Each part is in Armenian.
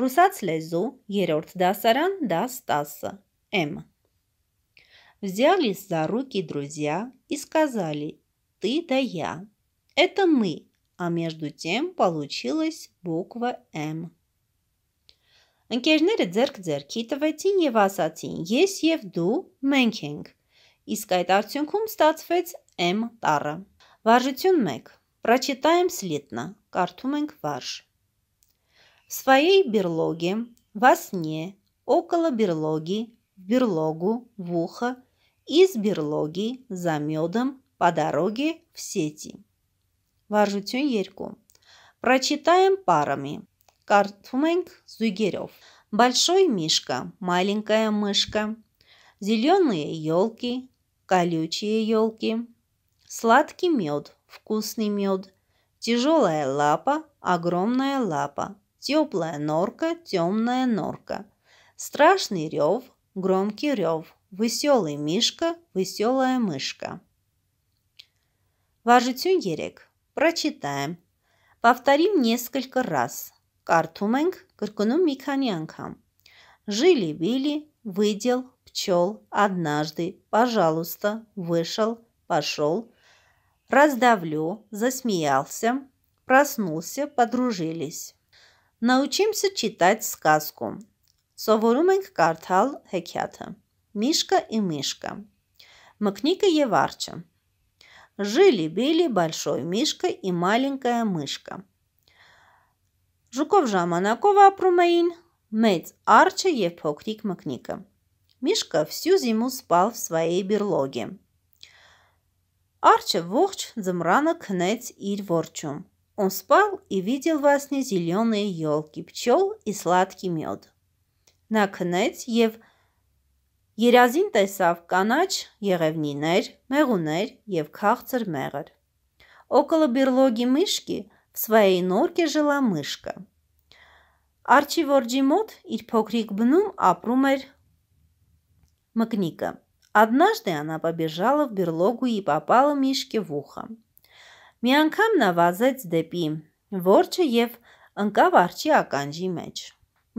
Ռուսաց լեզու, երրորդ դասարան, դաս 10, М. Взялись за руки друзья и сказали «ты да я». Это мы, а между тем получилась буква «М». Ընկերները ձերք ձերքի տվեցին եւ ասացին. «Ես եւ դու մենք ենք»։ Իսկ այդ արդյունքում ստացվեց M տառը։ Վարժություն 1. Прочитаем слитно. Կարդում ենք վարժ։ своей берлоге, во сне, около берлоги, в берлогу, в ухо, из берлоги, за медом, по дороге, в сети. Важу тюньерьку. Прочитаем парами. Картфменг Зугерев. Большой мишка, маленькая мышка. Зеленые елки, колючие елки. Сладкий мед, вкусный мед. Тяжелая лапа, огромная лапа. Теплая норка, темная норка. Страшный рев, громкий рев. Веселый мишка, веселая мышка. Важицюн ерек. Прочитаем. Повторим несколько раз. Картуменг, кыркунум миканянкам. Жили-били, выдел, пчел, однажды, пожалуйста, вышел, пошел, раздавлю, засмеялся, проснулся, подружились. Научимся читать сказку. Սովորում ենք կարդալ հեքիաթը։ Мишка и Мишка. Մկնիկը եւ արջը։ Жили-били большой мишка и маленькая мышка։ Ժուկով ժամանակով ապրում էին մեծ արջը եւ փոքրիկ մկնիկը։ Мишка всю зиму спал в своей берлоге։ Արջը ողջ ձմռանը քնեց իր որջում։ Он спал и видел во сне зеленые елки, пчел и сладкий мед. Наконец, Ев Երազին տեսավ կանաչ եղևնիներ, մեղուներ եւ քաղցր մեղր։ Около берлоги мышки в своей норке жила мышка։ Արջի որջի մոտ իր փոքրիկ բնում ապրում էր մկնիկը։ Однажды она побежала в берлогу и попала Мишке в ухо. Մի անգամ նա վազեց դեպի որջը եւ ընկավ արջի ականջի մեջ։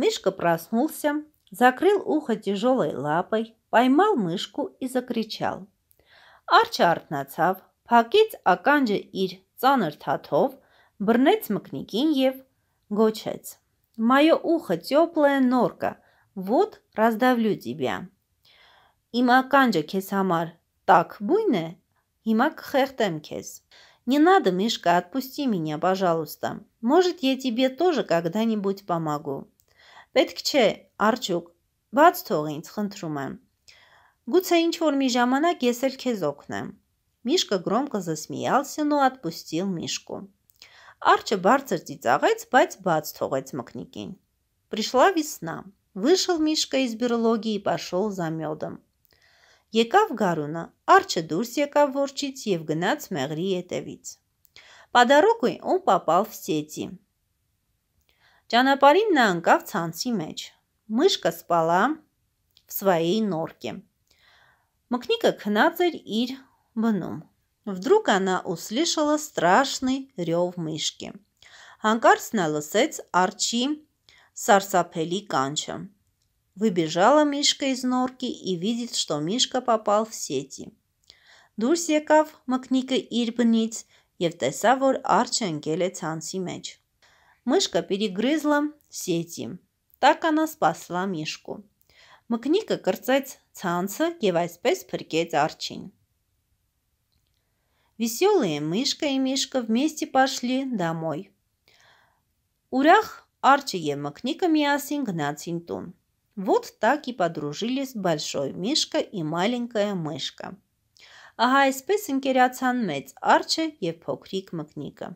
Мышка проснулся, закрыл ухо тяжелой лапой, поймал мышку и закричал. Արչը արթնացավ, փակեց ականջը իր ծանր թաթով, բռնեց մկնիկին եւ գոչեց. «Моё ухо тёплая норка, вот раздавлю тебя»։ Իմ ականջը քեզ համար տաք բույն է, հիմա կխեղտեմ քեզ։ «Не надо, Мишка, отпусти меня, пожалуйста. Может, я тебе тоже когда-нибудь помогу». «Պետք Арчук, Արչուկ, բաց թող ինձ, խնդրում եմ։ Գուցե ինչ-որ громко засмеялся, но отпустил Мишку. Арча բարձր ծիծաղեց, բայց բաց թողեց մկնիկին։ Пришла весна. Вышел Мишка из берлоги и пошел за медом. Եկավ գարունը, արջը դուրս եկավ որջից և գնաց մեղրի ետևից։ Պադարոկույն ու պապալ վսեցի։ Ճանապարին նա ընկավ ցանցի մեջ։ Մышկը սպալա սվայի նորկը։ Մկնիկը քնած էր իր բնում։ Вдруг она услышала страшный рев мышки։ Հանկարծ նա լսեց արջի սարսափելի կանչը։ Выбежала Мишка из норки и видит, что Мишка попал в сети։ Դուրս եկավ մկնիկը իր բնից և տեսավ, որ արջը ընկել է ցանցի մեջ։ Мышка перегрызла сети. Так она спасла Мишку։ Մկնիկը կրծեց ցանցը եւ այսպես փրկեց արջին։ Веселые мышка и мишка вместе пошли домой։ Ուրախ արջը եւ մկնիկը միասին գնացին տուն։ Вот так и подружились Большой Միշկը и Маленькая Մышկա։ Ահա այսպես ընկերացան մեծ արջը եւ փոքրիկ մկնիկը։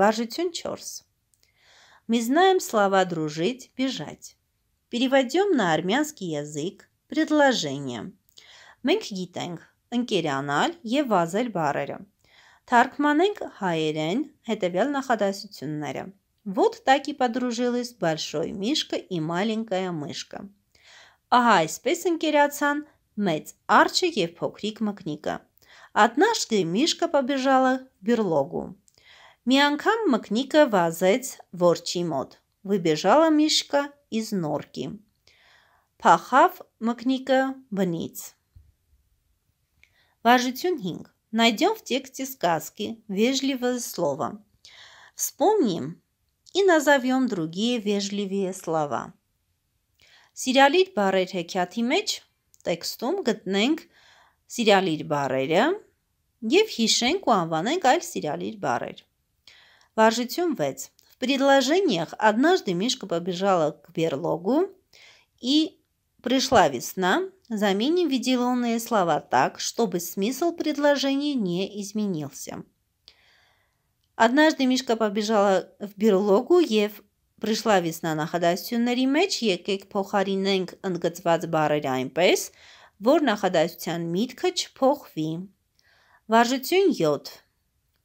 Վարժություն 4։ Мы знаем слова «дружить», «бежать». Переводим на армянский язык предложение. Մենք գիտենք ընկերանալ եւ վազել բառերը։ Թարգմանենք հայերեն հետեւյալ նախադասությունները. Вот так и подружились большой мишка и маленькая мышка. Ага, այսպես ընկերացան մեծ արջը եւ покрик макника. Однажды Мишка побежала в берлогу. Մի макника вазец վազեց որջի Выбежала Мишка из норки. пахав макника բնից։ Важություն 5. Найдем в тексте сказки вежливое слово. Вспомним и назовем другие вежливые слова. Սիրալիր բառեր հեքիաթի մեջ տեքստում գտնենք սիրալիր բառերը եւ հիշենք ու անվանենք այլ սիրալիր բառեր։ Վարժություն В предложениях однажды Мишка побежала к берлогу и пришла весна. Заменим введи слова так, чтобы смысл предложения не изменился. Однажды Мишка побежала в берлогу եւ Пришла վիսնա նախադասությունների մեջ եկեք փոխարինենք ընդգծված բառերը այնպես, որ նախադասության միտքը չփոխվի։ Վարժություն 7.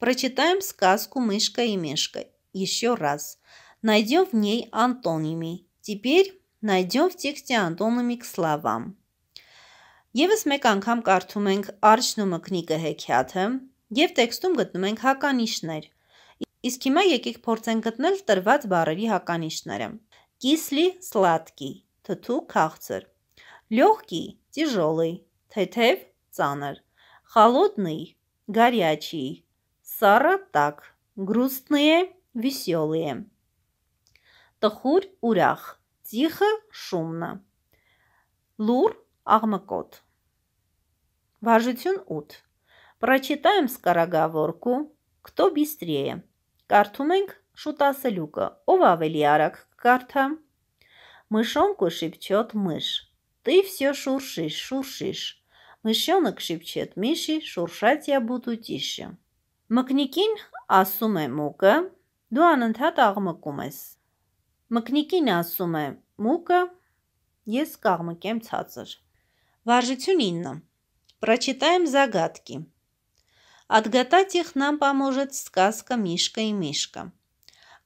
Прочитаем сказку «Мышка и мешка» еще раз. Найдем в ней антоними. Теперь найдем в тексте антоними к словам. Եվս մեկ անգամ կարդում ենք արջն ու մկնիկը հեքիաթը եւ տեքստում գտնում ենք հականիշներ – Իսկ հիմա եկեք փորձենք գտնել տրված բառերի հականիշները։ Կիսլի սլատկի, թթու քաղցր։ Лёгкий тяжёлый, թեթև ծանր։ Холодный горячий, սառը տաք, грустные весёлые։ Տխուր ուրախ, тихо шумно։ Լուր աղմկոտ։ Важություն 8։ Прочитаем скороговорку «Кто быстрее?» Կարդում ենք շուտ ասելուկը, ով ավելի արագ կարդա։ Мышонку шепчет мышь. Ты все шуршишь, шуршишь. Мышонок шепчет Миши, шуршать я буду тише. Մկնիկին ասում է մուկը, դու անընդհատ աղմկում ես։ Մկնիկին ասում է մուկը, ես կաղմկեմ ցածր։ Վարժություն 9. Прочитаем загадки. Ադգատать их нам поможет сказка Միշկա и Միշկա։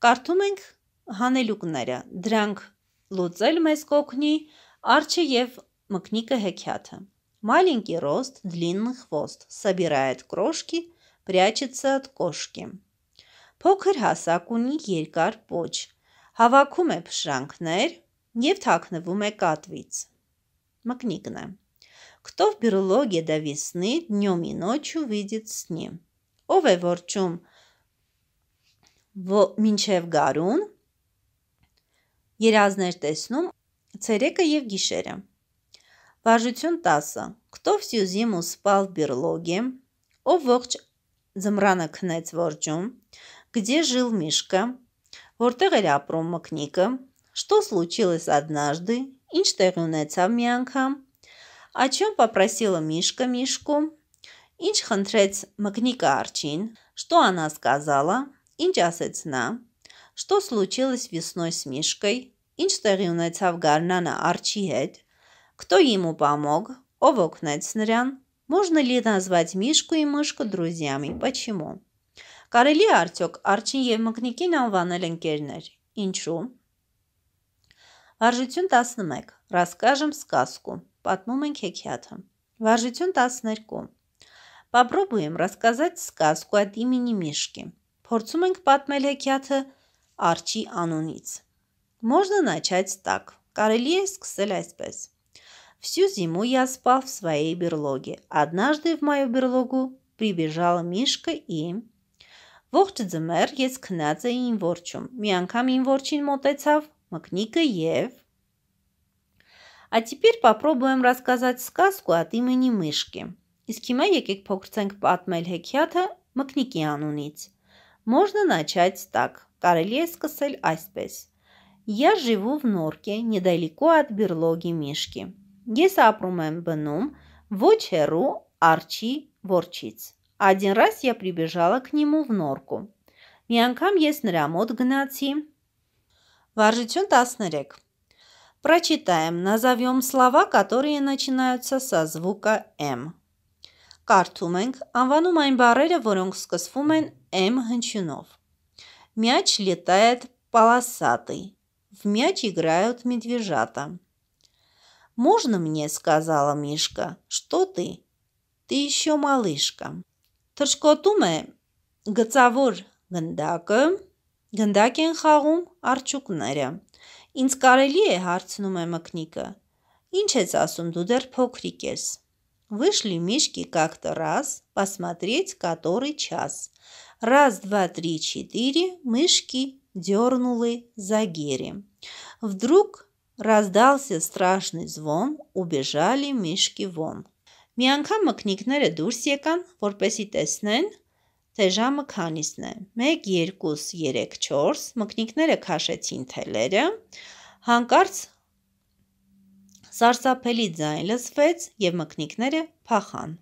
Կարդում ենք հանելուկները։ Դրանք լուծել մեզ կոգնի արջը եւ մկնիկը հեքիաթը։ Маленький рост, длинный хвост, собирает крошки, прячется от кошки։ Փոքր հասակ ունի երկար պոչ։ Հավաքում է փշրանքներ եւ թաքնվում է կատվից։ Մկնիկն է։ Кто в берлоге до весны днем и ночью видит сны։ Ով է ворչում մինչև գարուն, երազներ տեսնում ցերեկը եւ գիշերը։ Վարժություն 10. Кто всю зиму спал в берлоге, ով ողջ զմրանը քնեց ворճում, где жил Мишка, որտեղ էր ապրում մկնիկը, что случилось однажды, ինչ տեղի ունեցավ մի անգամ, о чем попросила Мишка Мишку, ինչ խնդրեց Մկնիկը Արչին, что она сказала, ինչ ասեց նա, что случилось весной с Мишкой, ինչ տեղի ունեցավ Գառնանը Արչի հետ, кто ему помог, ով օգնեց նրան, можно ли назвать Мишку и Мышку друзьями, почему? Կարելի արդյոք Արչին եւ Մկնիկին անվանել ընկերներ։ Ինչու՞։ Վարժություն 11. Расскажем сказку. Պատմում են Քեքիաթը։ Վարժություն 12։ Попробуем рассказать сказку от имени Мишки։ Փորձում ենք պատմել Հեքիաթը Արչի անունից։ Можно начать так. Կարելի է սկսել այսպես. Всю зиму я спал в своей берлоге. Однажды в мою берлогу прибежала Мишка и Ողջ ձմեռ ես քնած էի իմ որջում։ Մի անգամ իմ որջին մոտեցավ մկնիկը եւ А теперь попробуем рассказать сказку от имени мышки։ Իսկ հիմա եկեք փորձենք պատմել հեքիաթը մկնիկի անունից։ Можно начать так. Կարելի է սկսել այսպես. Я живу в норке, недалеко от берлоги Мишки. Ես ապրում եմ բնում ոչ հեռու Արչի որջից։ Один раз я прибежала к нему в норку։ Մի անգամ ես նրա մոտ գնացի։ Վարժություն 13 Прочитаем. Назовем слова, которые начинаются со звука M. Կարդում ենք, անվանում այն բառերը, որոնք սկսվում են M հնչյունով։ Мяч летает полосатый. В мяч играют медвежата. «Можно мне?» – сказала Мишка. «Что ты?» «Ты еще малышка». Թշկոտում է գծավոր գնդակը, գնդակ են խաղում արջուկները։ Ինձ կարելի է հարցնում է մկնիկը։ Ինչ ես ասում, դու դեռ փոքրիկ ես։ Вышли мишки как-то раз посмотреть, который час. Раз, два, три, четыре мышки дернули за гири. Вдруг раздался страшный звон, убежали мишки вон։ Մի անգամ մկնիկները դուրս եկան, որպեսի տեսնեն, թե ժամը քանիսն է։ 1 2 3 4 մկնիկները քաշեցին թելերը։ Հանկարծ սարսափելի ձայն լսվեց եւ մկնիկները փախան։